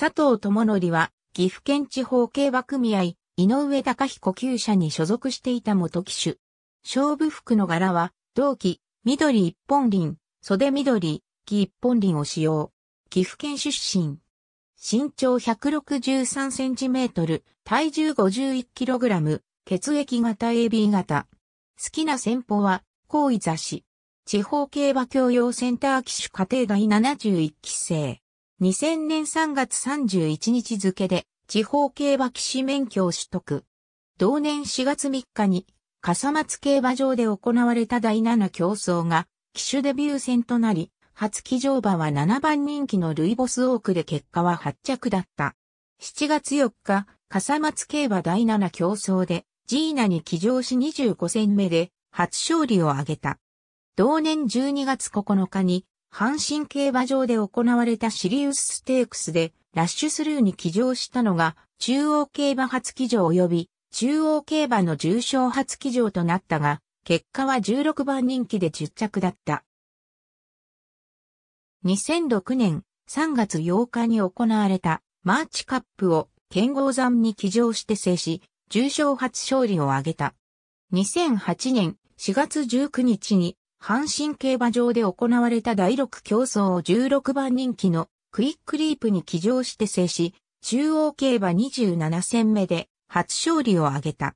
佐藤智則は、岐阜県地方競馬組合、井上隆彦厩舎に所属していた元騎手。勝負服の柄は、同期、緑一本輪、袖緑、木一本輪を使用。岐阜県出身。身長163センチメートル、体重51キログラム、血液型 AB 型。好きな戦法は、行為雑誌。地方競馬教養センター騎手家庭外71期生。2000年3月31日付で地方競馬騎士免許を取得。同年4月3日に笠松競馬場で行われた第7競争が騎手デビュー戦となり、初騎乗馬は7番人気のルイボスオークで結果は8着だった。7月4日、笠松競馬第7競争でジーナに騎乗し25戦目で初勝利を挙げた。同年12月9日に阪神競馬場で行われたシリウスステークスで、ラッシュスルーに騎乗したのが、中央競馬初騎乗及び、中央競馬の重賞初騎乗となったが、結果は16番人気で10着だった。2006年3月8日に行われたマーチカップを剣豪山に騎乗して制し、重賞初勝利を挙げた。2008年4月19日に阪神競馬場で行われた第6競争を16番人気のクイックリープに騎乗して制し、中央競馬27戦目で初勝利を挙げた。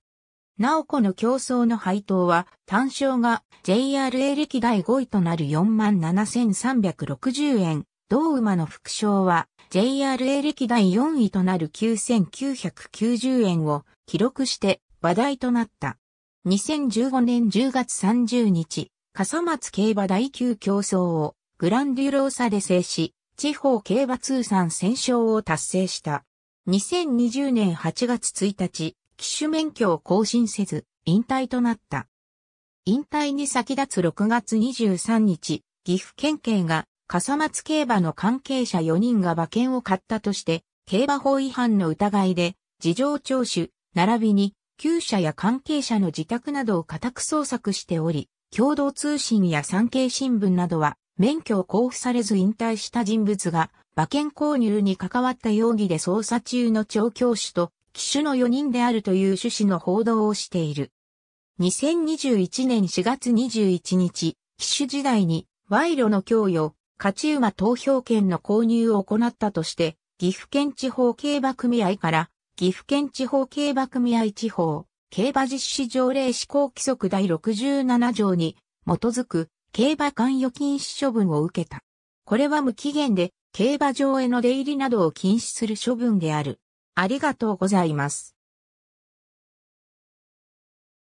なおこの競争の配当は単勝が JRA 歴代5位となる47,360円。同馬の副賞は JRA 歴代4位となる9,990円を記録して話題となった。2015年10月30日、笠松競馬第9競争をグランデュローサで制し、地方競馬通算戦勝を達成した。2020年8月1日、騎手免許を更新せず、引退となった。引退に先立つ6月23日、岐阜県警が笠松競馬の関係者4人が馬券を買ったとして、競馬法違反の疑いで、事情聴取、並びに、旧車や関係者の自宅などを家宅捜索しており、共同通信や産経新聞などは、免許を交付されず引退した人物が、馬券購入に関わった容疑で捜査中の調教師と、機種の4人であるという趣旨の報道をしている。2021年4月21日、機種時代に賄賂の供与、勝ち馬投票権の購入を行ったとして、岐阜県地方競馬組合から、岐阜県地方競馬組合地方競馬実施条例施行規則第67条に基づく競馬関与禁止処分を受けた。これは無期限で競馬場への出入りなどを禁止する処分である。ありがとうございます。